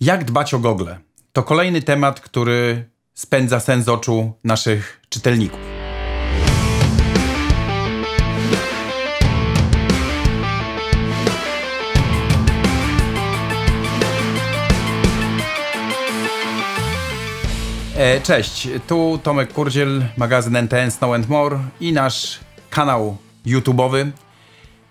Jak dbać o gogle? To kolejny temat, który spędza sen z oczu naszych czytelników. E, cześć, tu Tomek Kurdziel, magazyn NTN Snow and More i nasz kanał YouTube'owy,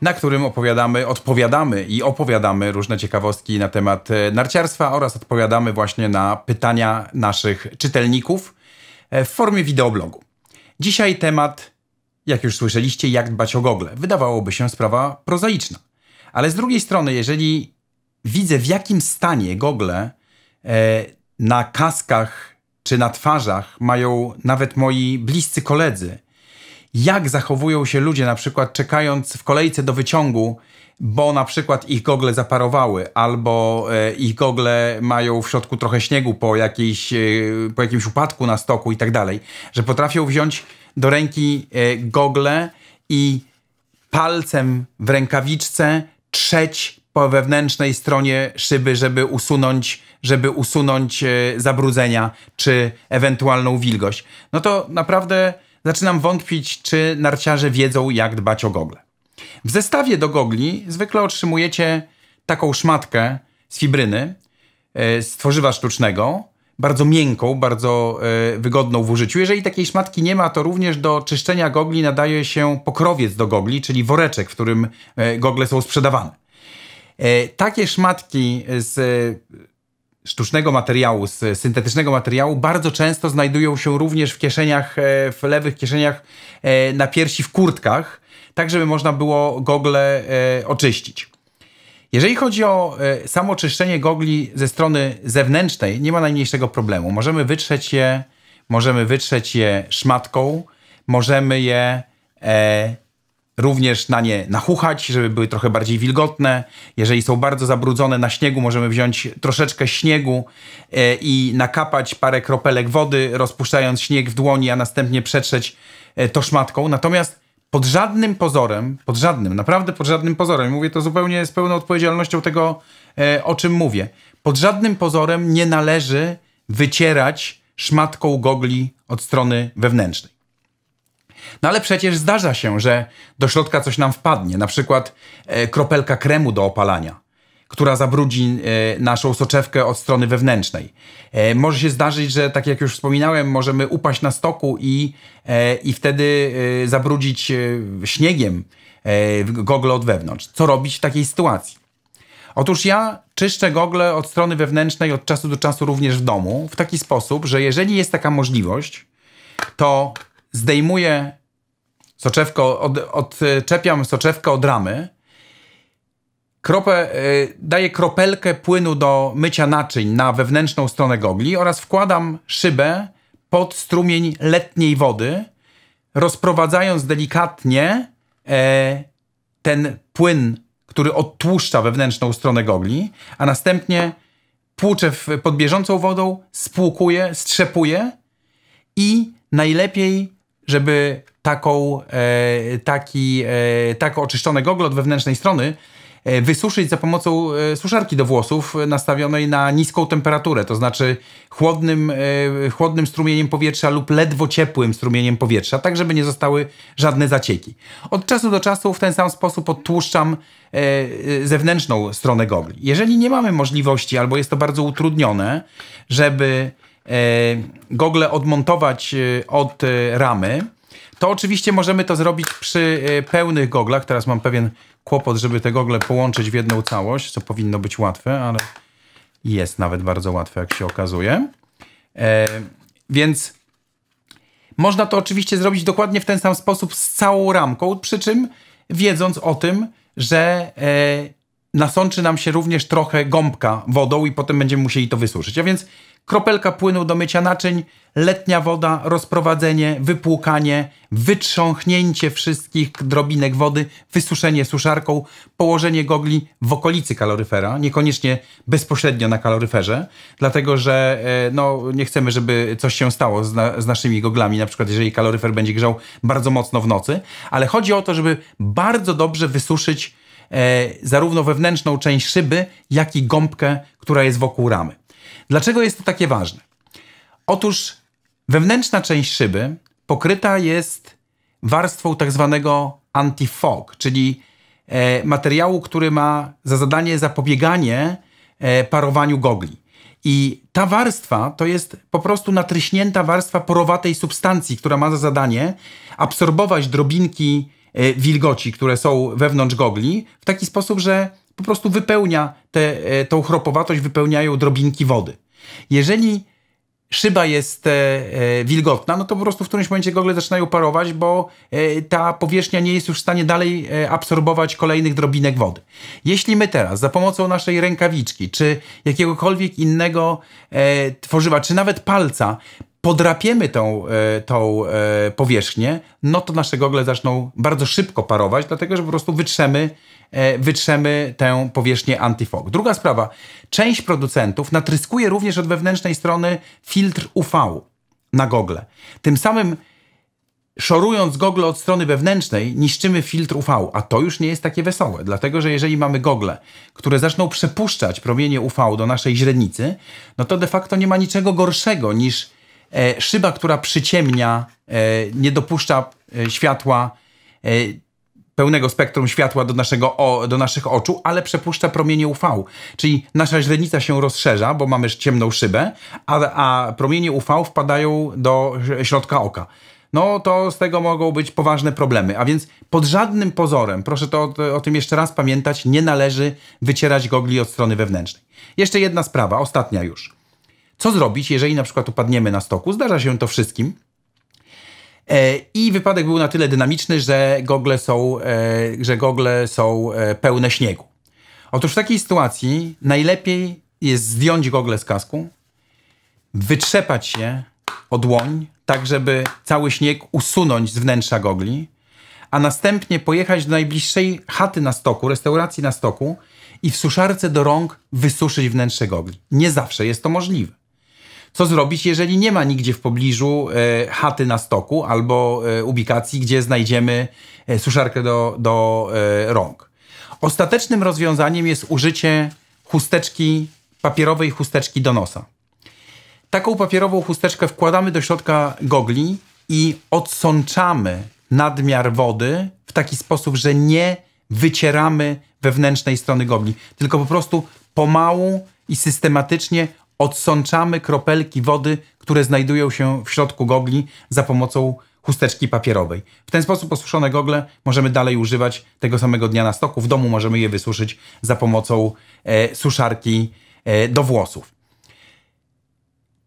na którym opowiadamy, odpowiadamy i opowiadamy różne ciekawostki na temat e, narciarstwa oraz odpowiadamy właśnie na pytania naszych czytelników e, w formie wideoblogu. Dzisiaj temat, jak już słyszeliście, jak dbać o gogle. Wydawałoby się sprawa prozaiczna. Ale z drugiej strony, jeżeli widzę w jakim stanie gogle e, na kaskach czy na twarzach mają nawet moi bliscy koledzy, jak zachowują się ludzie, na przykład czekając w kolejce do wyciągu, bo na przykład ich gogle zaparowały, albo e, ich gogle mają w środku trochę śniegu po, jakiejś, e, po jakimś upadku na stoku i tak dalej, że potrafią wziąć do ręki e, gogle i palcem w rękawiczce trzeć po wewnętrznej stronie szyby, żeby usunąć, żeby usunąć zabrudzenia czy ewentualną wilgoć. No to naprawdę zaczynam wątpić, czy narciarze wiedzą, jak dbać o gogle. W zestawie do gogli zwykle otrzymujecie taką szmatkę z fibryny, e, z tworzywa sztucznego, bardzo miękką, bardzo e, wygodną w użyciu. Jeżeli takiej szmatki nie ma, to również do czyszczenia gogli nadaje się pokrowiec do gogli, czyli woreczek, w którym e, gogle są sprzedawane. Takie szmatki z sztucznego materiału, z syntetycznego materiału, bardzo często znajdują się również w kieszeniach, e, w lewych kieszeniach e, na piersi w kurtkach, tak żeby można było gogle e, oczyścić. Jeżeli chodzi o samo czyszczenie gogli ze strony zewnętrznej, nie ma najmniejszego problemu. Możemy wytrzeć je, możemy wytrzeć je szmatką, możemy je również na nie nachuchać, żeby były trochę bardziej wilgotne. Jeżeli są bardzo zabrudzone na śniegu, możemy wziąć troszeczkę śniegu e, i nakapać parę kropelek wody, rozpuszczając śnieg w dłoni, a następnie przetrzeć e, to szmatką. Natomiast pod żadnym pozorem, pod żadnym, naprawdę pod żadnym pozorem, mówię to zupełnie z pełną odpowiedzialnością tego, e, o czym mówię, pod żadnym pozorem nie należy wycierać szmatką gogli od strony wewnętrznej. No ale przecież zdarza się, że do środka coś nam wpadnie, na przykład e, kropelka kremu do opalania, która zabrudzi e, naszą soczewkę od strony wewnętrznej. E, może się zdarzyć, że tak jak już wspominałem, możemy upaść na stoku i, e, i wtedy e, zabrudzić e, śniegiem gogle od wewnątrz. Co robić w takiej sytuacji? Otóż ja czyszczę gogle od strony wewnętrznej od czasu do czasu również w domu w taki sposób, że jeżeli jest taka możliwość, to zdejmuję soczewkę, od, odczepiam soczewkę od ramy, kropę, e, daję kropelkę płynu do mycia naczyń na wewnętrzną stronę gogli oraz wkładam szybę pod strumień letniej wody, rozprowadzając delikatnie e, ten płyn, który odtłuszcza wewnętrzną stronę gogli, a następnie płuczę w, pod bieżącą wodą, spłukuję, strzepuję i najlepiej żeby taką, e, taki, e, tak oczyszczony gogle od wewnętrznej strony e, wysuszyć za pomocą suszarki do włosów nastawionej na niską temperaturę, to znaczy chłodnym, chłodnym strumieniem powietrza lub ledwo ciepłym strumieniem powietrza, tak żeby nie zostały żadne zacieki. Od czasu do czasu w ten sam sposób odtłuszczam zewnętrzną stronę gogli. Jeżeli nie mamy możliwości albo jest to bardzo utrudnione, żeby E, gogle odmontować e, od e, ramy, to oczywiście możemy to zrobić przy pełnych goglach. Teraz mam pewien kłopot, żeby te gogle połączyć w jedną całość, co powinno być łatwe, ale jest nawet bardzo łatwe, jak się okazuje. Więc można to oczywiście zrobić dokładnie w ten sam sposób z całą ramką, przy czym wiedząc o tym, że nasączy nam się również trochę gąbka wodą i potem będziemy musieli to wysuszyć. A więc kropelka płynu do mycia naczyń, letnia woda, rozprowadzenie, wypłukanie, wytrząchnięcie wszystkich drobinek wody, wysuszenie suszarką, położenie gogli w okolicy kaloryfera, niekoniecznie bezpośrednio na kaloryferze, dlatego że e, no, nie chcemy, żeby coś się stało z, na, z naszymi goglami, na przykład jeżeli kaloryfer będzie grzał bardzo mocno w nocy, ale chodzi o to, żeby bardzo dobrze wysuszyć E, zarówno wewnętrzną część szyby, jak i gąbkę, która jest wokół ramy. Dlaczego jest to takie ważne? Otóż wewnętrzna część szyby pokryta jest warstwą tak zwanego antifog, czyli e, materiału, który ma za zadanie zapobieganie e, parowaniu gogli. I ta warstwa to jest po prostu natryśnięta warstwa porowatej substancji, która ma za zadanie absorbować drobinki E, wilgoci, które są wewnątrz gogli, w taki sposób, że po prostu wypełnia tę e, tą chropowatość, wypełniają drobinki wody. Jeżeli szyba jest e, wilgotna, no to po prostu w którymś momencie gogle zaczynają parować, bo ta powierzchnia nie jest już w stanie dalej absorbować kolejnych drobinek wody. Jeśli my teraz za pomocą naszej rękawiczki, czy jakiegokolwiek innego tworzywa, czy nawet palca podrapiemy tą, e, tą e, powierzchnię, no to nasze gogle zaczną bardzo szybko parować, dlatego że po prostu wytrzemy, e, wytrzemy tę powierzchnię antifog. Druga sprawa, część producentów natryskuje również od wewnętrznej strony filtr UV na gogle. Tym samym szorując gogle od strony wewnętrznej, niszczymy filtr UV, a to już nie jest takie wesołe, dlatego że jeżeli mamy gogle, które zaczną przepuszczać promienie UV do naszej źrenicy, no to de facto nie ma niczego gorszego niż E, szyba, która przyciemnia, e, nie dopuszcza e, światła, pełnego spektrum światła do, naszego, do naszych oczu, ale przepuszcza promienie UV. Czyli nasza źrenica się rozszerza, bo mamy ciemną szybę, a, a promienie UV wpadają do środka oka. No to z tego mogą być poważne problemy. A więc pod żadnym pozorem, proszę to, o tym jeszcze raz pamiętać, nie należy wycierać gogli od strony wewnętrznej. Jeszcze jedna sprawa, ostatnia już. Co zrobić, jeżeli na przykład upadniemy na stoku? Zdarza się to wszystkim. E, I wypadek był na tyle dynamiczny, że gogle są, e, że gogle są e, pełne śniegu. Otóż w takiej sytuacji najlepiej jest zdjąć gogle z kasku, wytrzepać je o dłoń, tak żeby cały śnieg usunąć z wnętrza gogli, a następnie pojechać do najbliższej chaty na stoku, restauracji na stoku i w suszarce do rąk wysuszyć wnętrze gogli. Nie zawsze jest to możliwe. Co zrobić, jeżeli nie ma nigdzie w pobliżu e, chaty na stoku albo e, ubikacji, gdzie znajdziemy e, suszarkę do, do e, rąk? Ostatecznym rozwiązaniem jest użycie chusteczki, papierowej chusteczki do nosa. Taką papierową chusteczkę wkładamy do środka gogli i odsączamy nadmiar wody w taki sposób, że nie wycieramy wewnętrznej strony gogli, tylko po prostu pomału i systematycznie odsączamy kropelki wody, które znajdują się w środku gogli za pomocą chusteczki papierowej. W ten sposób osuszone gogle możemy dalej używać tego samego dnia na stoku. W domu możemy je wysuszyć za pomocą e, suszarki e, do włosów.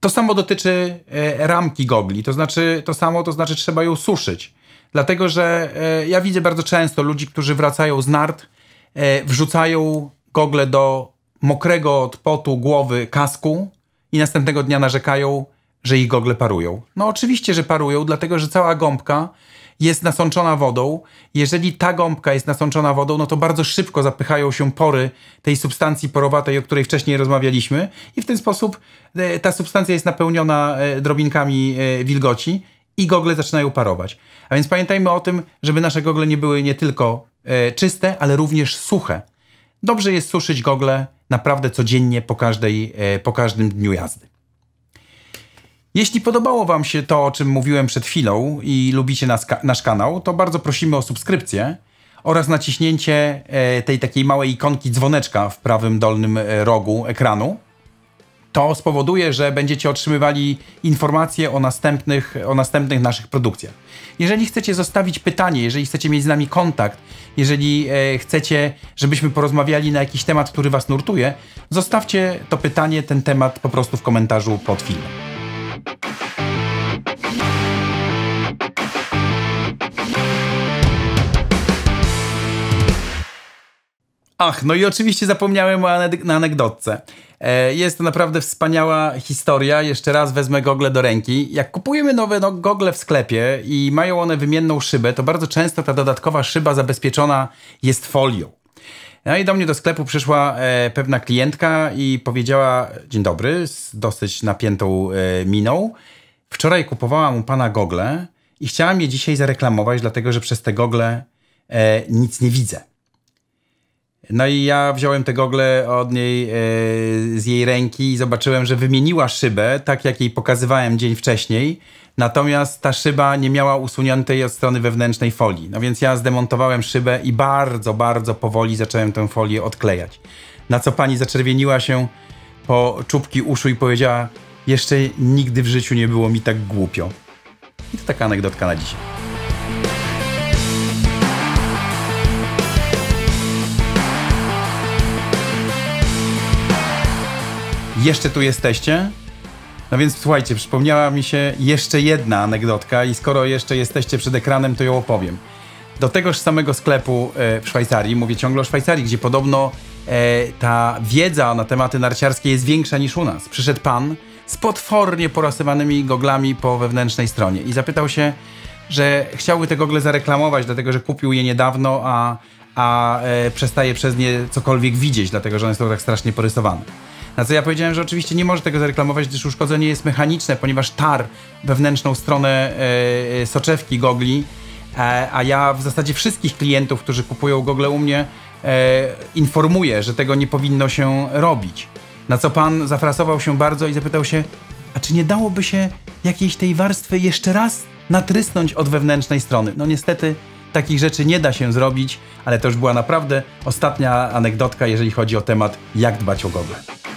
To samo dotyczy e, ramki gogli, to znaczy to samo, to znaczy trzeba ją suszyć. Dlatego, że e, ja widzę bardzo często ludzi, którzy wracają z nart, e, wrzucają gogle do mokrego od potu głowy kasku i następnego dnia narzekają, że ich gogle parują. No oczywiście, że parują, dlatego że cała gąbka jest nasączona wodą. Jeżeli ta gąbka jest nasączona wodą, no to bardzo szybko zapychają się pory tej substancji porowatej, o której wcześniej rozmawialiśmy i w ten sposób e, ta substancja jest napełniona e, drobinkami e, wilgoci i gogle zaczynają parować. A więc pamiętajmy o tym, żeby nasze gogle nie były nie tylko czyste, ale również suche. Dobrze jest suszyć gogle naprawdę codziennie po, każdej, e, po każdym dniu jazdy. Jeśli podobało Wam się to, o czym mówiłem przed chwilą i lubicie nas, nasz kanał, to bardzo prosimy o subskrypcję oraz naciśnięcie e, tej takiej małej ikonki dzwoneczka w prawym dolnym e, rogu ekranu to spowoduje, że będziecie otrzymywali informacje o następnych, o następnych naszych produkcjach. Jeżeli chcecie zostawić pytanie, jeżeli chcecie mieć z nami kontakt, jeżeli e, chcecie, żebyśmy porozmawiali na jakiś temat, który Was nurtuje, zostawcie to pytanie, ten temat po prostu w komentarzu pod filmem. Ach, no i oczywiście zapomniałem o anegdotce. E, jest to naprawdę wspaniała historia. Jeszcze raz wezmę gogle do ręki. Jak kupujemy nowe no, gogle w sklepie i mają one wymienną szybę, to bardzo często ta dodatkowa szyba zabezpieczona jest folią. No i do mnie do sklepu przyszła e, pewna klientka i powiedziała: Dzień dobry, z dosyć napiętą e, miną. Wczoraj kupowałam u pana gogle i chciałam je dzisiaj zareklamować, dlatego że przez te gogle e, nic nie widzę. No i ja wziąłem te gogle od niej, e, z jej ręki i zobaczyłem, że wymieniła szybę, tak jak jej pokazywałem dzień wcześniej. Natomiast ta szyba nie miała usuniętej od strony wewnętrznej folii. No więc ja zdemontowałem szybę i bardzo, bardzo powoli zacząłem tę folię odklejać. Na co pani zaczerwieniła się po czubki uszu i powiedziała: Jeszcze nigdy w życiu nie było mi tak głupio. I to taka anegdotka na dzisiaj. jeszcze tu jesteście. No więc słuchajcie, przypomniała mi się jeszcze jedna anegdotka i skoro jeszcze jesteście przed ekranem, to ją opowiem. Do tegoż samego sklepu e, w Szwajcarii, mówię ciągle o Szwajcarii, gdzie podobno e, ta wiedza na tematy narciarskie jest większa niż u nas. Przyszedł pan z potwornie porasywanymi goglami po wewnętrznej stronie i zapytał się, że chciałby te gogle zareklamować, dlatego że kupił je niedawno, a a e, przestaje przez nie cokolwiek widzieć, dlatego że one są tak strasznie porysowane. Na co ja powiedziałem, że oczywiście nie może tego zareklamować, gdyż uszkodzenie jest mechaniczne, ponieważ tar wewnętrzną stronę e, e soczewki gogli, e, a ja w zasadzie wszystkich klientów, którzy kupują gogle u mnie, e, informuję, że tego nie powinno się robić. Na co pan zafrasował się bardzo i zapytał się, a czy nie dałoby się jakiejś tej warstwy jeszcze raz natrysnąć od wewnętrznej strony? No niestety takich rzeczy nie da się zrobić, ale to już była naprawdę ostatnia anegdotka, jeżeli chodzi o temat, jak dbać o Google.